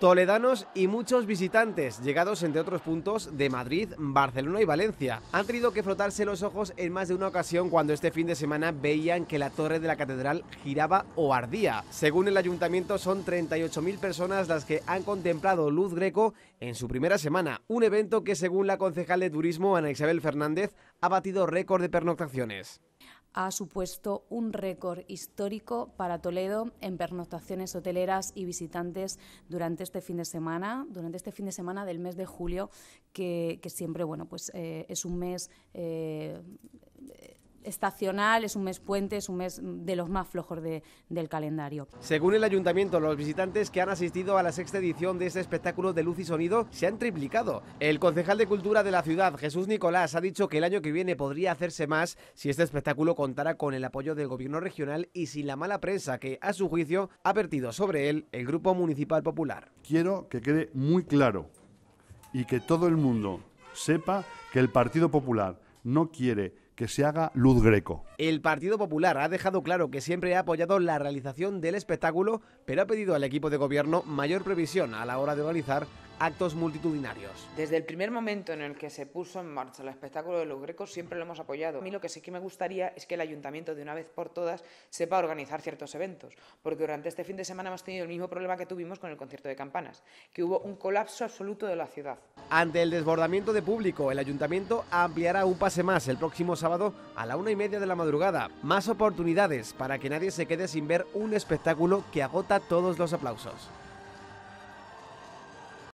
toledanos y muchos visitantes, llegados entre otros puntos de Madrid, Barcelona y Valencia. Han tenido que frotarse los ojos en más de una ocasión cuando este fin de semana veían que la torre de la catedral giraba o ardía. Según el ayuntamiento, son 38.000 personas las que han contemplado Luz Greco en su primera semana, un evento que según la concejal de turismo Ana Isabel Fernández ha batido récord de pernoctaciones ha supuesto un récord histórico para Toledo en pernoctaciones hoteleras y visitantes durante este fin de semana, durante este fin de semana del mes de julio, que, siempre bueno, pues, eh, es un mes eh, estacional, es un mes puente, es un mes de los más flojos del calendario. Según el ayuntamiento, los visitantes que han asistido a la sexta edición de este espectáculo de luz y sonido se han triplicado. El concejal de Cultura de la ciudad, Jesús Nicolás, ha dicho que el año que viene podría hacerse más si este espectáculo contara con el apoyo del gobierno regional y sin la mala prensa que, a su juicio, ha vertido sobre él el Grupo Municipal Popular. Quiero que quede muy claro y que todo el mundo sepa que el Partido Popular no quiere que se haga luz greco. El Partido Popular ha dejado claro que siempre ha apoyado la realización del espectáculo, pero ha pedido al equipo de gobierno mayor previsión a la hora de organizar actos multitudinarios. Desde el primer momento en el que se puso en marcha el espectáculo de los grecos siempre lo hemos apoyado. A mí lo que sí que me gustaría es que el ayuntamiento de una vez por todas sepa organizar ciertos eventos, porque durante este fin de semana hemos tenido el mismo problema que tuvimos con el concierto de campanas, que hubo un colapso absoluto de la ciudad. Ante el desbordamiento de público, el ayuntamiento ampliará un pase más el próximo sábado a la una y media de la madrugada. Más oportunidades para que nadie se quede sin ver un espectáculo que agota todos los aplausos.